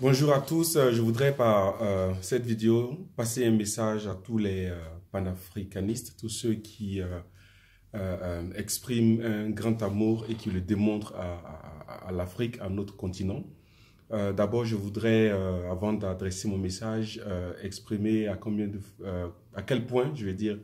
Bonjour à tous, euh, je voudrais par euh, cette vidéo passer un message à tous les euh, panafricanistes, tous ceux qui expriment un grand amour et qui le démontrent à, à, l'Afrique, à notre continent. D'abord, je voudrais, avant d'adresser mon message, exprimer à, combien de, à quel point, je vais dire,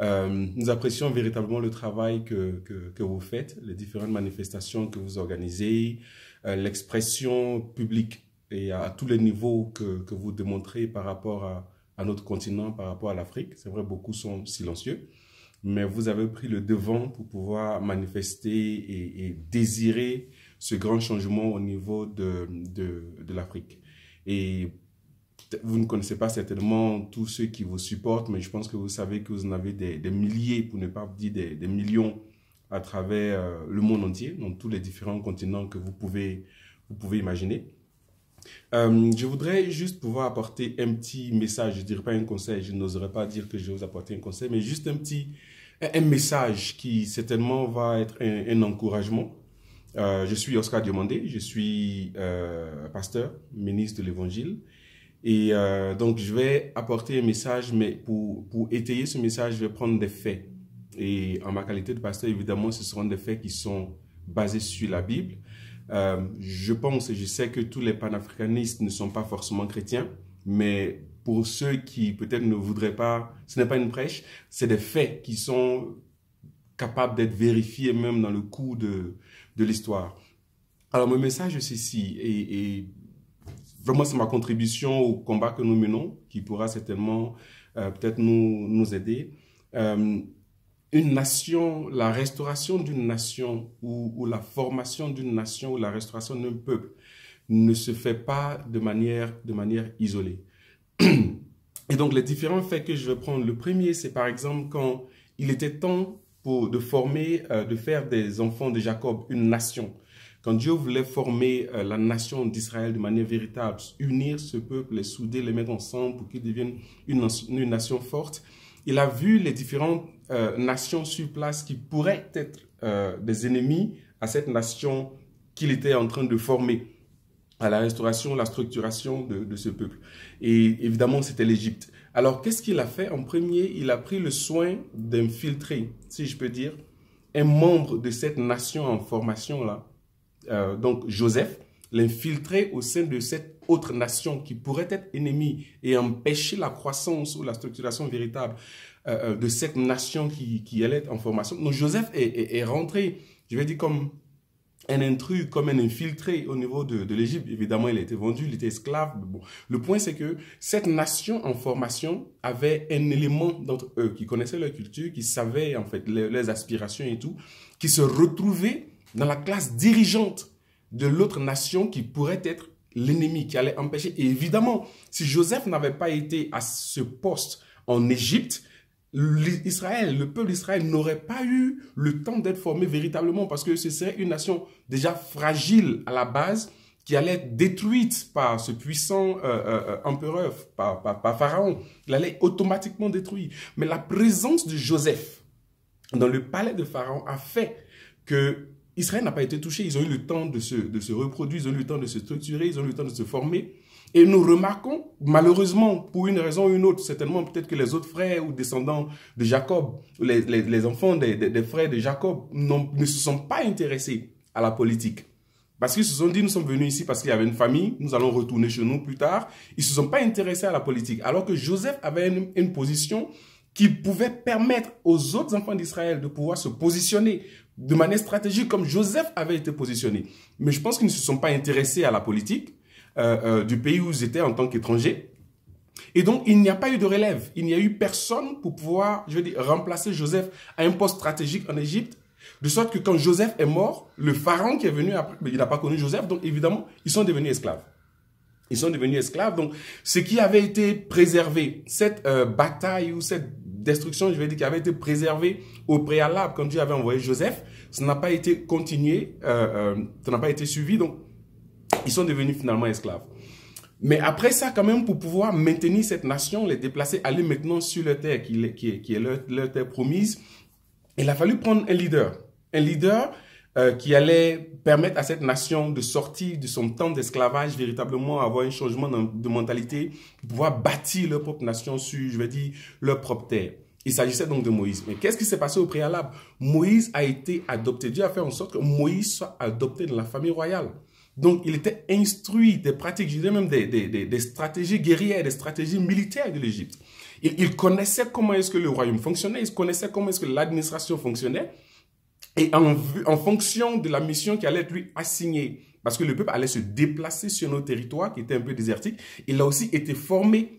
nous apprécions véritablement le travail que, vous faites, les différentes manifestations que vous organisez, l'expression publique et à tous les niveaux que, que vous démontrez par rapport à, notre continent, par rapport à l'Afrique. C'est vrai, beaucoup sont silencieux, mais vous avez pris le devant pour pouvoir manifester et, désirer ce grand changement au niveau de, de, l'Afrique. Et vous ne connaissez pas certainement tous ceux qui vous supportent, mais je pense que vous savez que vous en avez des, milliers, pour ne pas dire des, millions, à travers euh, le monde entier, dans tous les différents continents que vous pouvez, vous pouvez imaginer. Euh, je voudrais juste pouvoir apporter un petit message, je ne dirais pas un conseil, je n'oserais pas dire que je vais vous apporter un conseil, mais juste un petit un message qui certainement va être un, encouragement. Euh, je suis Oscar Diomandé, je suis euh, pasteur, ministre de l'Évangile. Et donc, je vais apporter un message, mais pour, pour étayer ce message, je vais prendre des faits. Et en ma qualité de pasteur, évidemment, ce seront des faits qui sont basés sur la Bible. Euh, je pense et je sais que tous les panafricanistes ne sont pas forcément chrétiens, mais pour ceux qui peut-être ne voudraient pas, ce n'est pas une prêche, c'est des faits qui sont capables d'être vérifiés même dans le cours de, de l'histoire. Alors mon message c'est ceci, et, et vraiment c'est ma contribution au combat que nous menons, qui pourra certainement euh, peut-être nous, nous aider. Euh, une nation, la restauration d'une nation ou, la formation d'une nation ou la restauration d'un peuple ne se fait pas de manière, de manière isolée. Et donc, les différents faits que je vais prendre, le premier, c'est par exemple quand il était temps pour, de former, euh, de faire des enfants de Jacob une nation. Quand Dieu voulait former euh, la nation d'Israël de manière véritable, unir ce peuple, les souder, les mettre ensemble pour qu'ils deviennent une, une, nation forte, il a vu les différents euh, nation nations sur place qui pourraient être euh, des ennemis à cette nation qu'il était en train de former, à la restauration, la structuration de, ce peuple. Et évidemment, c'était l'Égypte. Alors, qu'est-ce qu'il a fait en premier Il a pris le soin d'infiltrer, si je peux dire, un membre de cette nation en formation-là, euh, donc Joseph, l'infiltrer au sein de cette autre nation qui pourrait être ennemie et empêcher la croissance ou la structuration véritable. Euh, euh, de cette nation qui, allait en formation. Donc Joseph est, rentré, je vais dire comme un intrus, comme un infiltré au niveau de, l'Égypte. Évidemment, il a été vendu, il était esclave. Bon. Le point, c'est que cette nation en formation avait un élément d'entre eux qui connaissait leur culture, qui savait en fait les, leurs aspirations et tout, qui se retrouvait dans la classe dirigeante de l'autre nation qui pourrait être l'ennemi, qui allait empêcher. Et évidemment, si Joseph n'avait pas été à ce poste en Égypte, Israël, le peuple d'Israël n'aurait pas eu le temps d'être formé véritablement parce que ce serait une nation déjà fragile à la base qui allait être détruite par ce puissant euh, euh, euh, empereur, par, Pharaon. Il allait automatiquement détruit. Mais la présence de Joseph dans le palais de Pharaon a fait que Israël n'a pas été touché. Ils ont eu le temps de se, de se reproduire, ils ont eu le temps de se structurer, ils ont eu le temps de se former. Et nous remarquons, malheureusement, pour une raison ou une autre, certainement peut-être que les autres frères ou descendants de Jacob, les, les, enfants des, des, frères de Jacob ne se sont pas intéressés à la politique. Parce qu'ils se sont dit, nous sommes venus ici parce qu'il y avait une famille, nous allons retourner chez nous plus tard. Ils ne se sont pas intéressés à la politique. Alors que Joseph avait une, une position qui pouvait permettre aux autres enfants d'Israël de pouvoir se positionner de manière stratégique comme Joseph avait été positionné. Mais je pense qu'ils ne se sont pas intéressés à la politique euh, euh, du pays où ils étaient en tant qu'étrangers. Et donc, il n'y a pas eu de relève. Il n'y a eu personne pour pouvoir, je veux dire, remplacer Joseph à un poste stratégique en Égypte. De sorte que quand Joseph est mort, le pharaon qui est venu après, il n'a pas connu Joseph, donc évidemment, ils sont devenus esclaves. Ils sont devenus esclaves. Donc, ce qui avait été préservé, cette euh, bataille ou cette destruction, je veux dire, qui avait été préservée au préalable quand Dieu avait envoyé Joseph, ça n'a pas été continué, ça n'a pas été suivi. Donc, ils sont devenus finalement esclaves. Mais après ça, quand même, pour pouvoir maintenir cette nation, les déplacer, aller maintenant sur leur terre, qui, est leur, terre promise, il a fallu prendre un leader. Un leader euh, qui allait permettre à cette nation de sortir de son temps d'esclavage, véritablement avoir un changement de mentalité, pouvoir bâtir leur propre nation sur, je veux dire, leur propre terre. Il s'agissait donc de Moïse. Mais qu'est-ce qui s'est passé au préalable Moïse a été adopté. Dieu a fait en sorte que Moïse soit adopté dans la famille royale. Donc, il était instruit des pratiques, je dirais même des, stratégies guerrières, des stratégies militaires de l'Égypte. Il, connaissait comment est-ce que le royaume fonctionnait, il connaissait comment est-ce que l'administration fonctionnait. Et en, fonction de la mission qui allait être lui assignée, parce que le peuple allait se déplacer sur nos territoires qui étaient un peu désertiques, il a aussi été formé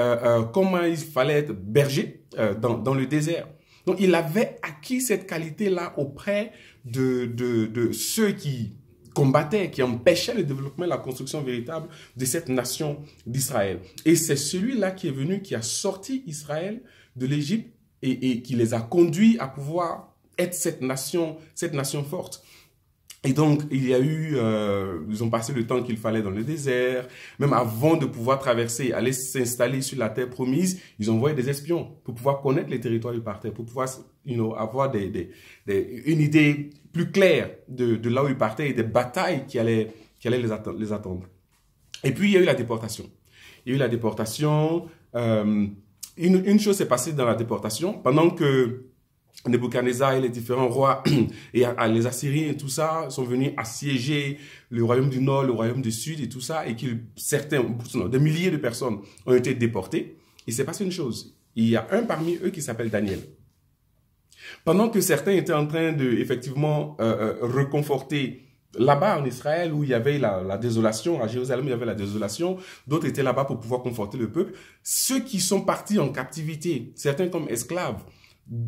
euh, euh, comment il fallait être berger euh, dans, le désert. Donc, il avait acquis cette qualité-là auprès de, ceux qui combattait, qui empêchait le développement la construction véritable de cette nation d'Israël. Et c'est celui-là qui est venu, qui a sorti Israël de l'Égypte et, qui les a conduits à pouvoir être cette nation, cette nation forte. Et donc, il y a eu, euh, ils ont passé le temps qu'il fallait dans le désert, même avant de pouvoir traverser, aller s'installer sur la terre promise, ils ont envoyé des espions pour pouvoir connaître les territoires du parterre, pour pouvoir you avoir des, une idée plus clair de, là où ils partaient et des batailles qui allaient, les, attendre. Et puis, il y a eu la déportation. Il y a eu la déportation. Euh, une, chose s'est passée dans la déportation. Pendant que Nebuchadnezzar et les différents rois et euh, les Assyriens et tout ça sont venus assiéger le royaume du Nord, le royaume du Sud et tout ça, et que certains, des milliers de personnes ont été déportées, il s'est passé une chose. Il y a un parmi eux qui s'appelle Daniel. Pendant que certains étaient en train de effectivement euh, euh, reconforter là-bas en Israël où il y avait la, la, désolation, à Jérusalem il y avait la désolation, d'autres étaient là-bas pour pouvoir conforter le peuple. Ceux qui sont partis en captivité, certains comme esclaves,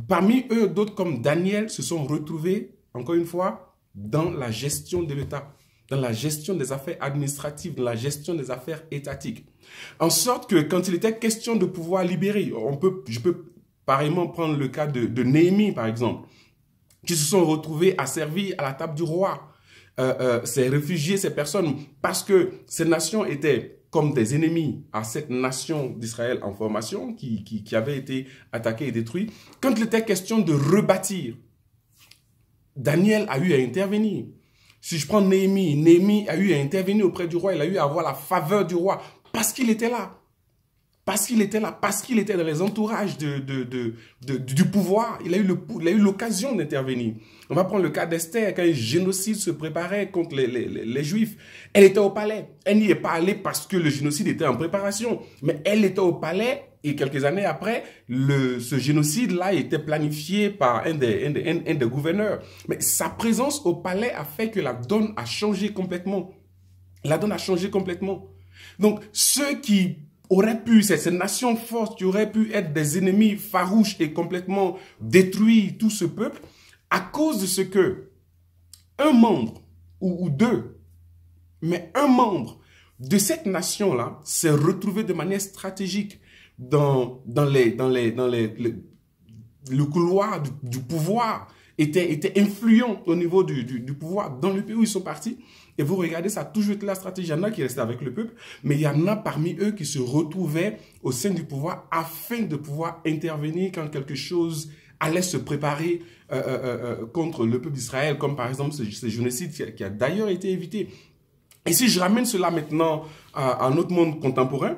parmi eux d'autres comme Daniel se sont retrouvés, encore une fois, dans la gestion de l'État, dans la gestion des affaires administratives, dans la gestion des affaires étatiques. En sorte que quand il était question de pouvoir libérer, on peut, je peux Pareillement, prendre le cas de, de Néhémie, par exemple, qui se sont retrouvés à servir à la table du roi. Euh, euh, ces réfugiés, ces personnes, parce que ces nations étaient comme des ennemis à cette nation d'Israël en formation qui, qui, qui, avait été attaquée et détruite. Quand il était question de rebâtir, Daniel a eu à intervenir. Si je prends Néhémie, Néhémie a eu à intervenir auprès du roi, il a eu à avoir la faveur du roi parce qu'il était là. Parce qu'il était là, parce qu'il était dans les entourages de, de, du pouvoir. Il a eu l'occasion d'intervenir. On va prendre le cas d'Esther, quand le génocide se préparait contre les, Juifs. Elle était au palais. Elle n'y est pas allée parce que le génocide était en préparation. Mais elle était au palais et quelques années après, ce génocide-là était planifié par un des, gouverneurs. Mais sa présence au palais a fait que la donne a changé complètement. La donne a changé complètement. Donc, ceux qui aurait pu, cette nation forte, qui auraient pu être des ennemis farouches et complètement détruire tout ce peuple, à cause de ce que un membre ou, deux, mais un membre de cette nation-là s'est retrouvé de manière stratégique dans, dans, les, dans, les, dans les, le couloir du, pouvoir, était, était influent au niveau du, du, du pouvoir dans le pays où ils sont partis. Et vous regardez, ça a toujours été la stratégie. Il y en a qui restaient avec le peuple, mais il y en a parmi eux qui se retrouvaient au sein du pouvoir afin de pouvoir intervenir quand quelque chose allait se préparer euh, euh, euh, contre le peuple d'Israël, comme par exemple ce, génocide qui a, d'ailleurs été évité. Et si je ramène cela maintenant à, à notre monde contemporain,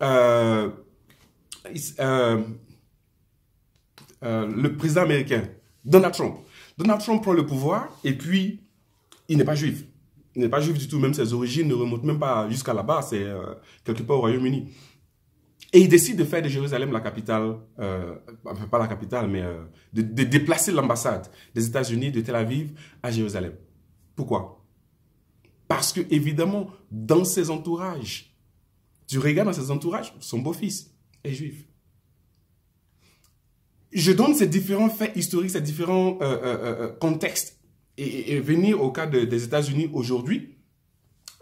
le président américain, Donald Trump, Donald Trump prend le pouvoir et puis il n'est pas juif. Il n'est pas juif du tout, même ses origines ne remontent même pas jusqu'à là-bas, c'est euh, quelque part au Royaume-Uni. Et il décide de faire de Jérusalem la capitale, euh, enfin pas la capitale, mais euh, de, déplacer l'ambassade des États-Unis de Tel Aviv à Jérusalem. Pourquoi Parce que évidemment, dans ses entourages, tu regardes dans ses entourages, son beau-fils est juif. Je donne ces différents faits historiques, ces différents contextes et, venir au cas des États-Unis aujourd'hui,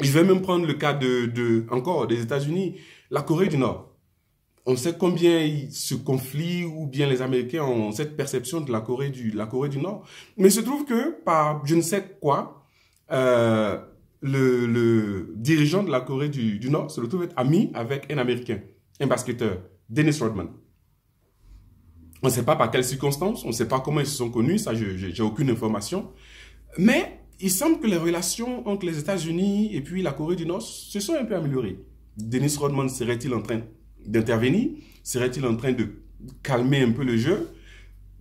je vais même prendre le cas de, encore des États-Unis, la Corée du Nord. On sait combien ce conflit ou bien les Américains ont cette perception de la Corée du, la Corée du Nord. Mais il se trouve que par je ne sais quoi, euh, le, dirigeant de la Corée du, du Nord se retrouve être ami avec un Américain, un basketteur, Dennis Rodman. On ne sait pas par quelles circonstances, on ne sait pas comment ils se sont connus, ça, j'ai aucune information. Mais il semble que les relations entre les États-Unis et puis la Corée du Nord se sont un peu améliorées. Dennis Rodman serait-il en train d'intervenir Serait-il en train de calmer un peu le jeu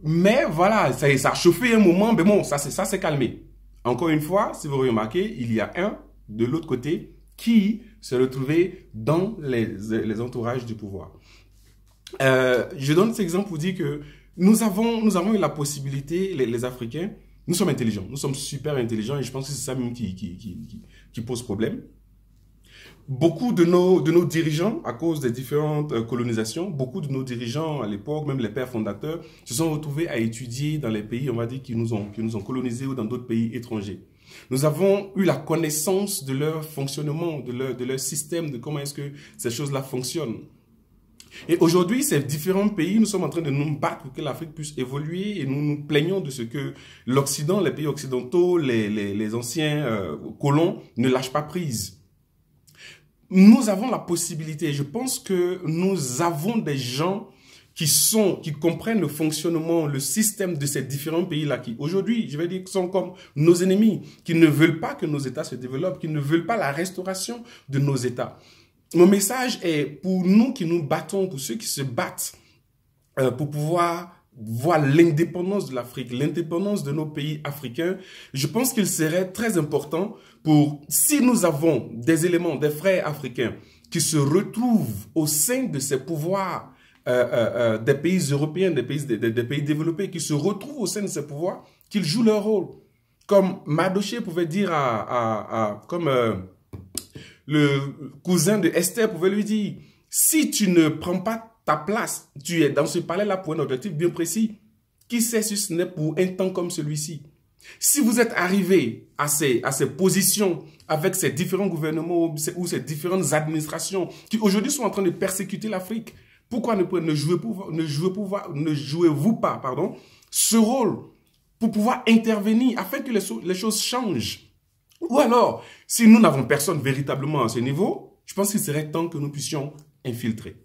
Mais voilà, ça, a chauffé un moment, mais bon, ça s'est calmé. Encore une fois, si vous remarquez, il y a un de l'autre côté qui se retrouvait dans les, les entourages du pouvoir. Euh, je donne cet exemple pour dire que nous avons, nous avons eu la possibilité, les Africains, nous sommes intelligents, nous sommes super intelligents et je pense que c'est ça même qui, qui, qui, pose problème. Beaucoup de nos, de nos dirigeants, à cause des différentes euh, colonisations, beaucoup de nos dirigeants à l'époque, même les pères fondateurs, se sont retrouvés à étudier dans les pays, on va dire, qui nous ont, qui nous ont colonisés ou dans d'autres pays étrangers. Nous avons eu la connaissance de leur fonctionnement, de leur, de leur système, de comment est-ce que ces choses-là fonctionnent. Et aujourd'hui, ces différents pays, nous sommes en train de nous battre pour que l'Afrique puisse évoluer et nous nous plaignons de ce que l'Occident, les pays occidentaux, les, les, les anciens euh, colons ne lâchent pas prise. Nous avons la possibilité, je pense que nous avons des gens qui sont, qui comprennent le fonctionnement, le système de ces différents pays-là, qui aujourd'hui, je vais dire, sont comme nos ennemis, qui ne veulent pas que nos États se développent, qui ne veulent pas la restauration de nos États. Mon message est pour nous qui nous battons, pour ceux qui se battent euh, pour pouvoir voir l'indépendance de l'Afrique, l'indépendance de nos pays africains, je pense qu'il serait très important pour, si nous avons des éléments, des frères africains qui se retrouvent au sein de ces pouvoirs euh, euh, euh des pays européens, des pays, des, pays développés, qui se retrouvent au sein de ces pouvoirs, qu'ils jouent leur rôle. Comme Madoché pouvait dire à, à, à comme euh, le cousin de Esther pouvait lui dire, si tu ne prends pas ta place, tu es dans ce palais-là pour un objectif bien précis. Qui sait si ce n'est pour un temps comme celui-ci Si vous êtes arrivé à ces, à ces positions avec ces différents gouvernements ou ces différentes administrations qui aujourd'hui sont en train de persécuter l'Afrique, pourquoi ne, ne jouez-vous ne jouez ne pas pardon, ce rôle pour pouvoir intervenir afin que les choses changent ou alors, si nous n'avons personne véritablement à ce niveau, je pense qu'il serait temps que nous puissions infiltrer.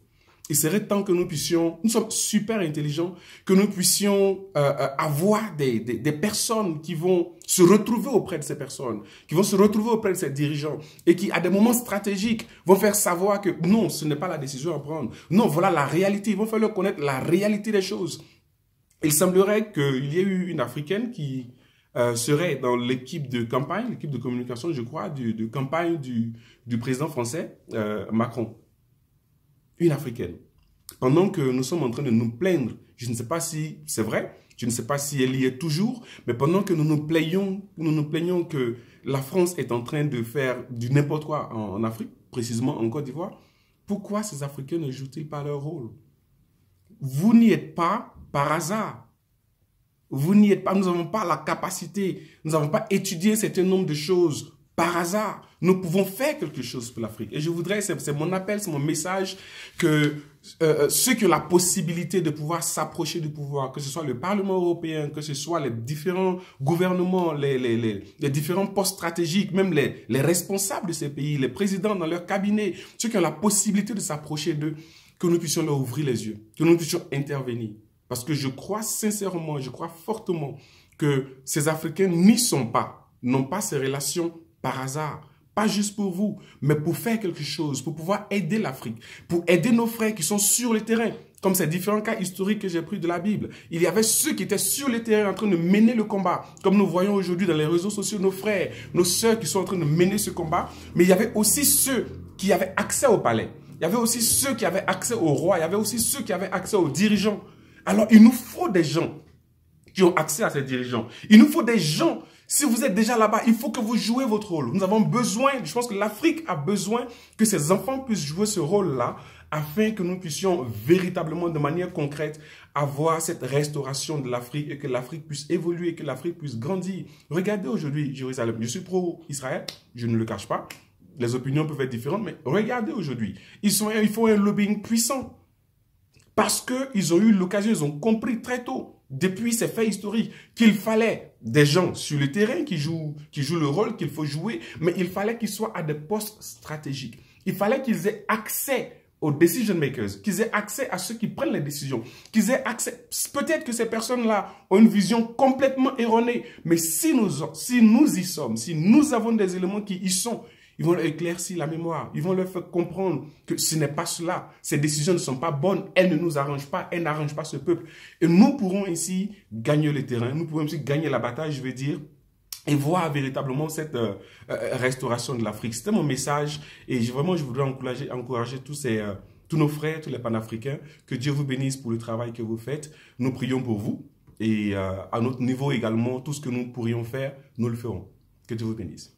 Il serait temps que nous puissions, nous sommes super intelligents, que nous puissions euh, euh, avoir des, des, des, personnes qui vont se retrouver auprès de ces personnes, qui vont se retrouver auprès de ces dirigeants et qui, à des moments stratégiques, vont faire savoir que non, ce n'est pas la décision à prendre. Non, voilà la réalité. Ils vont faire leur connaître la réalité des choses. Il semblerait qu'il y ait eu une Africaine qui, euh, serait dans l'équipe de campagne, l'équipe de communication, je crois, du, de campagne du, président français euh, Macron. Une africaine. Pendant que nous sommes en train de nous plaindre, je ne sais pas si c'est vrai, je ne sais pas si elle y est toujours, mais pendant que nous nous plaignons, nous nous plaignons que la France est en train de faire du n'importe quoi en, en, Afrique, précisément en Côte d'Ivoire, pourquoi ces Africains ne jouent-ils pas leur rôle Vous n'y êtes pas par hasard. Vous n'y êtes pas. Nous n'avons pas la capacité. Nous n'avons pas étudié un certain nombre de choses par hasard. Nous pouvons faire quelque chose pour l'Afrique. Et je voudrais, c'est mon appel, c'est mon message, que euh, euh, ceux qui ont la possibilité de pouvoir s'approcher du pouvoir, que ce soit le Parlement européen, que ce soit les différents gouvernements, les, différents postes stratégiques, même les, les responsables de ces pays, les présidents dans leur cabinet, ceux qui ont la possibilité de s'approcher d'eux, que nous puissions leur ouvrir les yeux, que nous puissions intervenir. Parce que je crois sincèrement, je crois fortement que ces Africains n'y sont pas, n'ont pas ces relations par hasard. Pas juste pour vous, mais pour faire quelque chose, pour pouvoir aider l'Afrique, pour aider nos frères qui sont sur le terrain. Comme ces différents cas historiques que j'ai pris de la Bible. Il y avait ceux qui étaient sur le terrain en train de mener le combat, comme nous voyons aujourd'hui dans les réseaux sociaux, nos frères, nos sœurs qui sont en train de mener ce combat. Mais il y avait aussi ceux qui avaient accès au palais. Il y avait aussi ceux qui avaient accès au roi. Il y avait aussi ceux qui avaient accès aux dirigeants. Alors, il nous faut des gens qui ont accès à ces dirigeants. Il nous faut des gens. Si vous êtes déjà là-bas, il faut que vous jouiez votre rôle. Nous avons besoin, je pense que l'Afrique a besoin que ses enfants puissent jouer ce rôle-là afin que nous puissions véritablement, de manière concrète, avoir cette restauration de l'Afrique et que l'Afrique puisse évoluer, et que l'Afrique puisse grandir. Regardez aujourd'hui Jérusalem. Je suis pro-Israël, je ne le cache pas. Les opinions peuvent être différentes, mais regardez aujourd'hui. Ils, faut font un lobbying puissant. Parce qu'ils ont eu l'occasion, ils ont compris très tôt, depuis ces faits historiques, qu'il fallait des gens sur le terrain qui jouent, qui jouent le rôle qu'il faut jouer, mais il fallait qu'ils soient à des postes stratégiques. Il fallait qu'ils aient accès aux decision makers, qu'ils aient accès à ceux qui prennent les décisions, qu'ils aient accès. Peut-être que ces personnes-là ont une vision complètement erronée, mais si nous, si nous y sommes, si nous avons des éléments qui y sont ils vont leur éclaircir la mémoire. Ils vont leur faire comprendre que ce n'est pas cela. Ces décisions ne sont pas bonnes. Elles ne nous arrangent pas. Elles n'arrangent pas ce peuple. Et nous pourrons ainsi gagner le terrain. Nous pourrons aussi gagner la bataille, je veux dire, et voir véritablement cette euh, euh, restauration de l'Afrique. C'était mon message. Et vraiment, je voudrais encourager, encourager tous ces... Euh, tous nos frères, tous les panafricains, que Dieu vous bénisse pour le travail que vous faites. Nous prions pour vous et à notre niveau également, tout ce que nous pourrions faire, nous le ferons. Que Dieu vous bénisse.